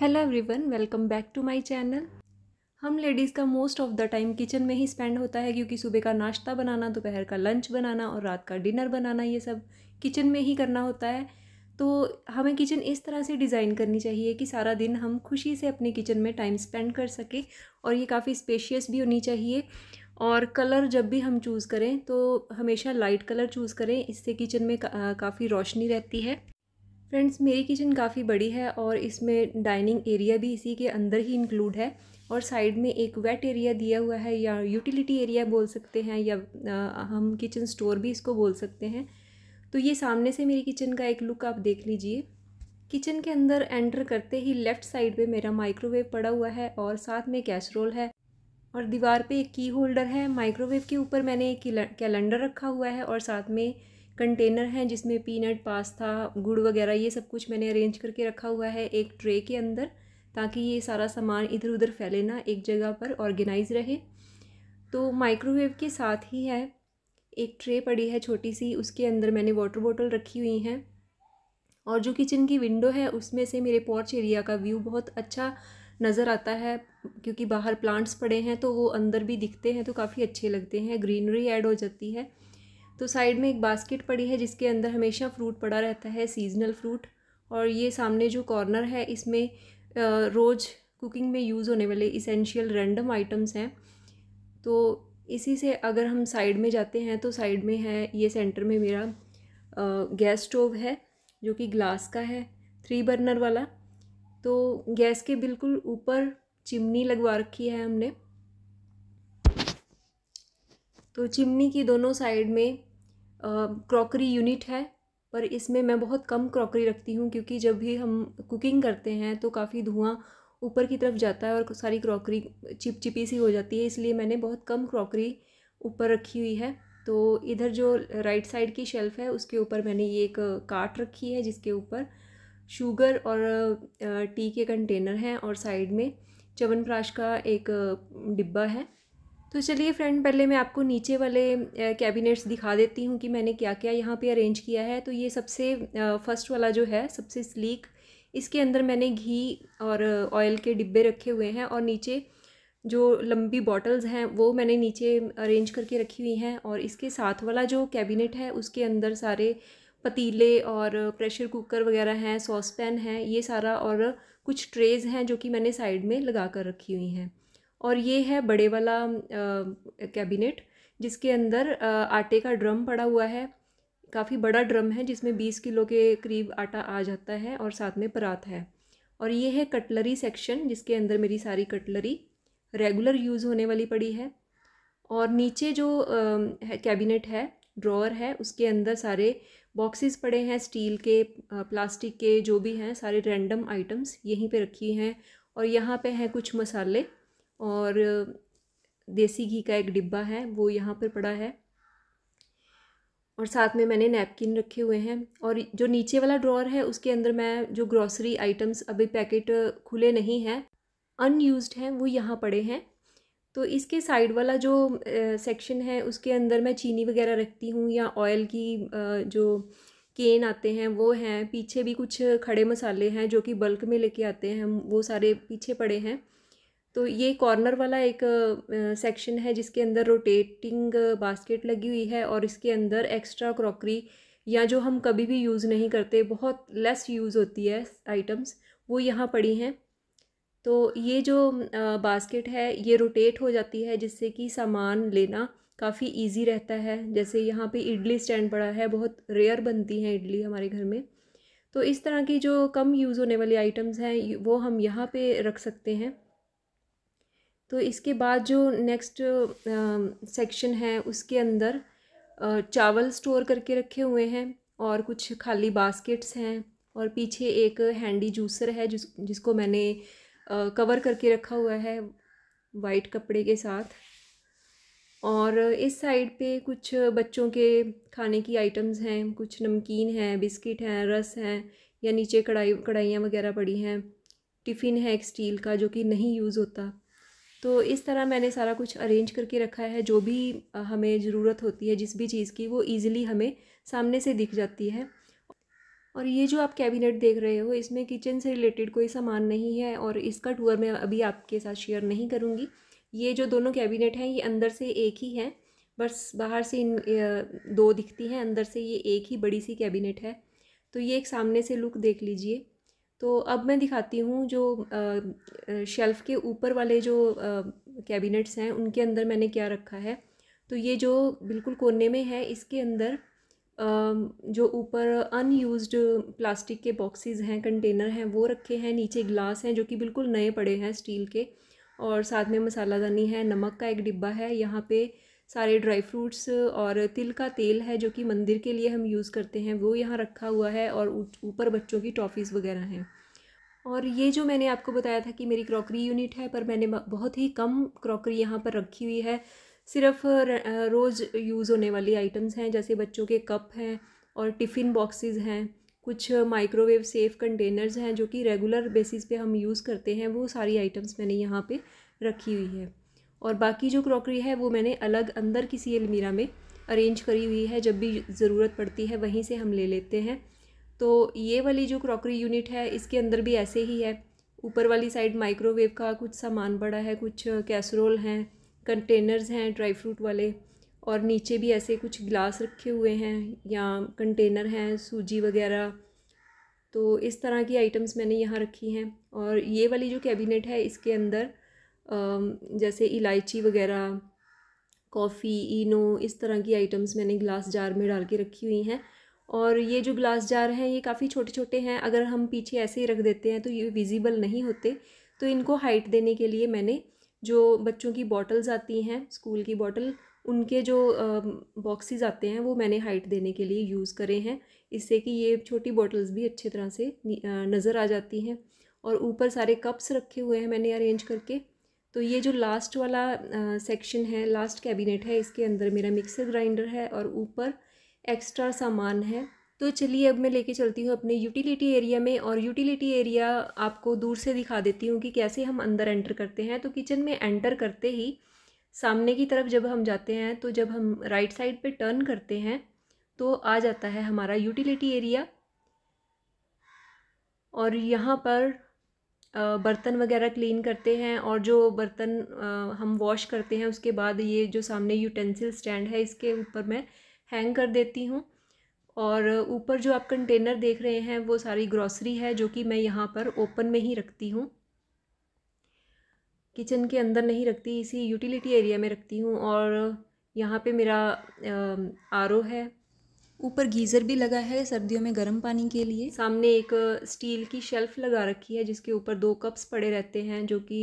hello everyone welcome back to my channel हम ladies का most of the time kitchen में ही spend होता है क्योंकि सुबह का नाश्ता बनाना दोपहर का लंच बनाना और रात का डिनर बनाना ये सब किचन में ही करना होता है तो हमें किचन इस तरह से डिज़ाइन करनी चाहिए कि सारा दिन हम खुशी से अपने किचन में टाइम स्पेंड कर सकें और ये काफ़ी स्पेशियस भी होनी चाहिए और कलर जब भी हम चूज़ करें तो हमेशा लाइट कलर चूज़ करें इससे किचन में का, काफ़ी रोशनी रहती है फ्रेंड्स मेरी किचन काफ़ी बड़ी है और इसमें डाइनिंग एरिया भी इसी के अंदर ही इंक्लूड है और साइड में एक वेट एरिया दिया हुआ है या यूटिलिटी एरिया बोल सकते हैं या आ, हम किचन स्टोर भी इसको बोल सकते हैं तो ये सामने से मेरी किचन का एक लुक आप देख लीजिए किचन के अंदर एंटर करते ही लेफ़्ट साइड पे मेरा माइक्रोवेव पड़ा हुआ है और साथ में कैसरोल है और दीवार पे एक की होल्डर है माइक्रोवेव के ऊपर मैंने एक कैलेंडर रखा हुआ है और साथ में कंटेनर हैं जिसमें पीनट पास्ता गुड़ वगैरह ये सब कुछ मैंने अरेंज करके रखा हुआ है एक ट्रे के अंदर ताकि ये सारा सामान इधर उधर फैले ना एक जगह पर ऑर्गेनाइज रहे तो माइक्रोवेव के साथ ही है एक ट्रे पड़ी है छोटी सी उसके अंदर मैंने वाटर बॉटल रखी हुई हैं और जो किचन की विंडो है उसमें से मेरे पॉर्च एरिया का व्यू बहुत अच्छा नज़र आता है क्योंकि बाहर प्लांट्स पड़े हैं तो वो अंदर भी दिखते हैं तो काफ़ी अच्छे लगते हैं ग्रीनरी ऐड हो जाती है तो साइड में एक बास्केट पड़ी है जिसके अंदर हमेशा फ्रूट पड़ा रहता है सीजनल फ्रूट और ये सामने जो कॉर्नर है इसमें रोज़ कुकिंग में यूज़ होने वाले इसेंशियल रैंडम आइटम्स हैं तो इसी से अगर हम साइड में जाते हैं तो साइड में है ये सेंटर में मेरा गैस स्टोव है जो कि ग्लास का है थ्री बर्नर वाला तो गैस के बिल्कुल ऊपर चिमनी लगवा रखी है हमने तो चिमनी की दोनों साइड में क्रॉकरी यूनिट है पर इसमें मैं बहुत कम क्रॉकरी रखती हूँ क्योंकि जब भी हम कुकिंग करते हैं तो काफ़ी धुआं ऊपर की तरफ जाता है और सारी क्रॉकरी चिपचिपी सी हो जाती है इसलिए मैंने बहुत कम क्रॉकरी ऊपर रखी हुई है तो इधर जो राइट साइड की शेल्फ है उसके ऊपर मैंने ये एक काट रखी है जिसके ऊपर शुगर और टी के कंटेनर हैं और साइड में च्यवनप्राश का एक डिब्बा है तो चलिए फ्रेंड पहले मैं आपको नीचे वाले कैबिनेट्स दिखा देती हूँ कि मैंने क्या क्या यहाँ पे अरेंज किया है तो ये सबसे फर्स्ट वाला जो है सबसे स्लीक इसके अंदर मैंने घी और ऑयल के डिब्बे रखे हुए हैं और नीचे जो लंबी बॉटल्स हैं वो मैंने नीचे अरेंज करके रखी हुई हैं और इसके साथ वाला जो कैबिनेट है उसके अंदर सारे पतीले और प्रेशर कुकर वगैरह हैं सॉस पैन हैं ये सारा और कुछ ट्रेज़ हैं जो कि मैंने साइड में लगा कर रखी हुई हैं और ये है बड़े वाला कैबिनेट जिसके अंदर आटे का ड्रम पड़ा हुआ है काफ़ी बड़ा ड्रम है जिसमें बीस किलो के करीब आटा आ जाता है और साथ में परात है और ये है कटलरी सेक्शन जिसके अंदर मेरी सारी कटलरी रेगुलर यूज़ होने वाली पड़ी है और नीचे जो कैबिनेट है ड्रॉअर है उसके अंदर सारे बॉक्सेस पड़े हैं स्टील के प्लास्टिक के जो भी हैं सारे रैंडम आइटम्स यहीं पे रखी हैं और यहाँ पे हैं कुछ मसाले और देसी घी का एक डिब्बा है वो यहाँ पर पड़ा है और साथ में मैंने नैपकिन रखे हुए हैं और जो नीचे वाला ड्रॉर है उसके अंदर मैं जो ग्रॉसरी आइटम्स अभी पैकेट खुले नहीं हैं अनयूज़ हैं वो यहाँ पड़े हैं तो इसके साइड वाला जो सेक्शन है उसके अंदर मैं चीनी वगैरह रखती हूँ या ऑयल की जो केन आते हैं वो हैं पीछे भी कुछ खड़े मसाले हैं जो कि बल्क में लेके आते हैं वो सारे पीछे पड़े हैं तो ये कॉर्नर वाला एक सेक्शन है जिसके अंदर रोटेटिंग बास्केट लगी हुई है और इसके अंदर एक्स्ट्रा क्रॉकरी या जो हम कभी भी यूज़ नहीं करते बहुत लेस यूज़ होती है आइटम्स वो यहाँ पड़ी हैं तो ये जो बास्केट है ये रोटेट हो जाती है जिससे कि सामान लेना काफ़ी इजी रहता है जैसे यहाँ पे इडली स्टैंड पड़ा है बहुत रेयर बनती हैं इडली हमारे घर में तो इस तरह की जो कम यूज़ होने वाली आइटम्स हैं वो हम यहाँ पे रख सकते हैं तो इसके बाद जो नेक्स्ट सेक्शन है उसके अंदर चावल स्टोर करके रखे हुए हैं और कुछ खाली बास्केट्स हैं और पीछे एक हैंडी जूसर है जिस जिसको मैंने कवर करके रखा हुआ है वाइट कपड़े के साथ और इस साइड पे कुछ बच्चों के खाने की आइटम्स हैं कुछ नमकीन हैं बिस्किट हैं रस हैं या नीचे कढ़ाई कढ़ाइयाँ वगैरह पड़ी हैं टिफ़िन है एक स्टील का जो कि नहीं यूज़ होता तो इस तरह मैंने सारा कुछ अरेंज करके रखा है जो भी हमें ज़रूरत होती है जिस भी चीज़ की वो ईज़िली हमें सामने से दिख जाती है और ये जो आप कैबिनेट देख रहे हो इसमें किचन से रिलेटेड कोई सामान नहीं है और इसका टूर मैं अभी आपके साथ शेयर नहीं करूँगी ये जो दोनों कैबिनेट हैं ये अंदर से एक ही हैं बस बाहर से इन दो दिखती हैं अंदर से ये एक ही बड़ी सी कैबिनेट है तो ये एक सामने से लुक देख लीजिए तो अब मैं दिखाती हूँ जो शेल्फ़ के ऊपर वाले जो कैबिनेट्स हैं उनके अंदर मैंने क्या रखा है तो ये जो बिल्कुल कोने में है इसके अंदर जो ऊपर अनयूज्ड प्लास्टिक के बॉक्सेस हैं कंटेनर हैं वो रखे हैं नीचे ग्लास हैं जो कि बिल्कुल नए पड़े हैं स्टील के और साथ में मसालादानी है नमक का एक डिब्बा है यहाँ पे सारे ड्राई फ्रूट्स और तिल का तेल है जो कि मंदिर के लिए हम यूज़ करते हैं वो यहाँ रखा हुआ है और ऊपर बच्चों की टॉफ़ीज़ वगैरह हैं और ये जो मैंने आपको बताया था कि मेरी क्रॉकरी यूनिट है पर मैंने बहुत ही कम क्रॉकरी यहाँ पर रखी हुई है सिर्फ रोज़ यूज़ होने वाली आइटम्स हैं जैसे बच्चों के कप हैं और टिफ़िन बॉक्सेस हैं कुछ माइक्रोवेव सेफ कंटेनर्स हैं जो कि रेगुलर बेसिस पे हम यूज़ करते हैं वो सारी आइटम्स मैंने यहाँ पे रखी हुई है और बाकी जो क्रॉकरी है वो मैंने अलग अंदर किसी अलमीरा में अरेंज करी हुई है जब भी ज़रूरत पड़ती है वहीं से हम ले लेते हैं तो ये वाली जो क्रॉकरी यूनिट है इसके अंदर भी ऐसे ही है ऊपर वाली साइड माइक्रोवेव का कुछ सामान पड़ा है कुछ कैसरोल हैं कंटेनर्स हैं ड्राई फ्रूट वाले और नीचे भी ऐसे कुछ गिलास रखे हुए हैं या कंटेनर हैं सूजी वगैरह तो इस तरह की आइटम्स मैंने यहाँ रखी हैं और ये वाली जो कैबिनेट है इसके अंदर जैसे इलायची वगैरह कॉफ़ी इनो इस तरह की आइटम्स मैंने ग्लास जार में डाल के रखी हुई हैं और ये जो ग्लास जार हैं ये काफ़ी छोटे छोटे हैं अगर हम पीछे ऐसे ही रख देते हैं तो ये विजिबल नहीं होते तो इनको हाइट देने के लिए मैंने जो बच्चों की बॉटल्स आती हैं स्कूल की बॉटल उनके जो बॉक्सेस आते हैं वो मैंने हाइट देने के लिए यूज़ करे हैं इससे कि ये छोटी बॉटल्स भी अच्छे तरह से नज़र आ जाती हैं और ऊपर सारे कप्स रखे हुए हैं मैंने अरेंज करके तो ये जो लास्ट वाला सेक्शन है लास्ट कैबिनेट है इसके अंदर मेरा मिक्सर ग्राइंडर है और ऊपर एक्स्ट्रा सामान है तो चलिए अब मैं लेके चलती हूँ अपने यूटिलिटी एरिया में और यूटिलिटी एरिया आपको दूर से दिखा देती हूँ कि कैसे हम अंदर एंटर करते हैं तो किचन में एंटर करते ही सामने की तरफ जब हम जाते हैं तो जब हम राइट साइड पे टर्न करते हैं तो आ जाता है हमारा यूटिलिटी एरिया और यहाँ पर बर्तन वगैरह क्लीन करते हैं और जो बर्तन हम वॉश करते हैं उसके बाद ये जो सामने यूटेंसिल स्टैंड है इसके ऊपर मैं हैंग कर देती हूँ और ऊपर जो आप कंटेनर देख रहे हैं वो सारी ग्रॉसरी है जो कि मैं यहाँ पर ओपन में ही रखती हूँ किचन के अंदर नहीं रखती इसी यूटिलिटी एरिया में रखती हूँ और यहाँ पे मेरा आर है ऊपर गीज़र भी लगा है सर्दियों में गर्म पानी के लिए सामने एक स्टील की शेल्फ लगा रखी है जिसके ऊपर दो कप्स पड़े रहते हैं जो कि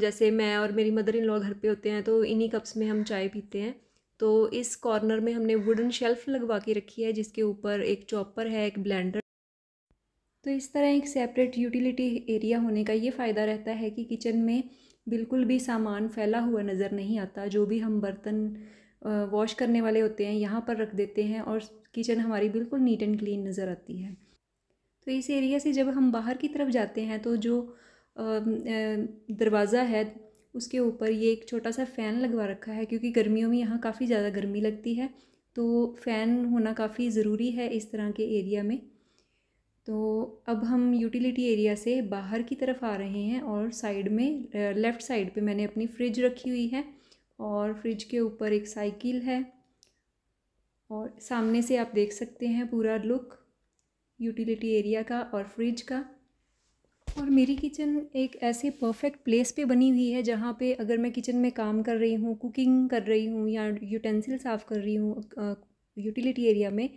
जैसे मैं और मेरी मदर इन लॉ घर पे होते हैं तो इन्हीं कप्स में हम चाय पीते हैं तो इस कॉर्नर में हमने वुडन शेल्फ लगवा के रखी है जिसके ऊपर एक चॉपर है एक ब्लेंडर तो इस तरह एक सेपरेट यूटिलिटी एरिया होने का ये फ़ायदा रहता है कि किचन में बिल्कुल भी सामान फैला हुआ नज़र नहीं आता जो भी हम बर्तन वॉश करने वाले होते हैं यहाँ पर रख देते हैं और किचन हमारी बिल्कुल नीट एंड क्लीन नज़र आती है तो इस एरिया से जब हम बाहर की तरफ जाते हैं तो जो दरवाज़ा है उसके ऊपर ये एक छोटा सा फ़ैन लगवा रखा है क्योंकि गर्मियों में यहाँ काफ़ी ज़्यादा गर्मी लगती है तो फ़ैन होना काफ़ी ज़रूरी है इस तरह के एरिया में तो अब हम यूटिलिटी एरिया से बाहर की तरफ आ रहे हैं और साइड में लेफ़्ट साइड पे मैंने अपनी फ्रिज रखी हुई है और फ्रिज के ऊपर एक साइकिल है और सामने से आप देख सकते हैं पूरा लुक यूटिलिटी एरिया का और फ्रिज का और मेरी किचन एक ऐसे परफेक्ट प्लेस पे बनी हुई है जहाँ पे अगर मैं किचन में काम कर रही हूँ कुकिंग कर रही हूँ या यूटेंसिल साफ़ कर रही हूँ यूटिलिटी एरिया में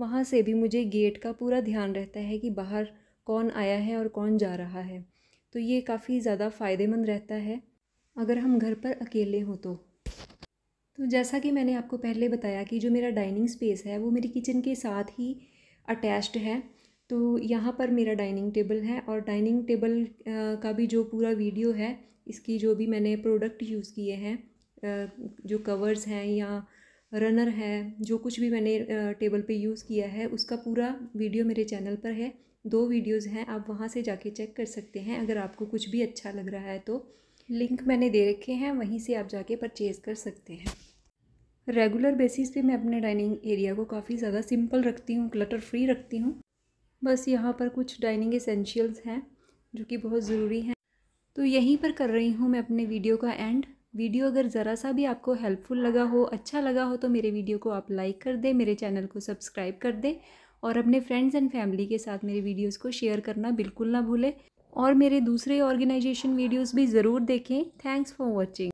वहाँ से भी मुझे गेट का पूरा ध्यान रहता है कि बाहर कौन आया है और कौन जा रहा है तो ये काफ़ी ज़्यादा फ़ायदेमंद रहता है अगर हम घर पर अकेले हों तो तो जैसा कि मैंने आपको पहले बताया कि जो मेरा डाइनिंग स्पेस है वो मेरी किचन के साथ ही अटैच्ड है तो यहाँ पर मेरा डाइनिंग टेबल है और डाइनिंग टेबल का भी जो पूरा वीडियो है इसकी जो भी मैंने प्रोडक्ट यूज़ किए हैं जो कवर्स हैं या रनर है जो कुछ भी मैंने टेबल पे यूज़ किया है उसका पूरा वीडियो मेरे चैनल पर है दो वीडियोस हैं आप वहाँ से जाके चेक कर सकते हैं अगर आपको कुछ भी अच्छा लग रहा है तो लिंक मैंने दे रखे हैं वहीं से आप जाके परचेज़ कर सकते हैं रेगुलर बेसिस पे मैं अपने डाइनिंग एरिया को काफ़ी ज़्यादा सिंपल रखती हूँ क्लटर फ्री रखती हूँ बस यहाँ पर कुछ डाइनिंग एसेंशियल्स हैं जो कि बहुत ज़रूरी हैं तो यहीं पर कर रही हूँ मैं अपने वीडियो का एंड वीडियो अगर ज़रा सा भी आपको हेल्पफुल लगा हो अच्छा लगा हो तो मेरे वीडियो को आप लाइक कर दें मेरे चैनल को सब्सक्राइब कर दें और अपने फ्रेंड्स एंड फैमिली के साथ मेरे वीडियोज़ को शेयर करना बिल्कुल ना भूलें और मेरे दूसरे ऑर्गेनाइजेशन वीडियोस भी ज़रूर देखें थैंक्स फॉर वॉचिंग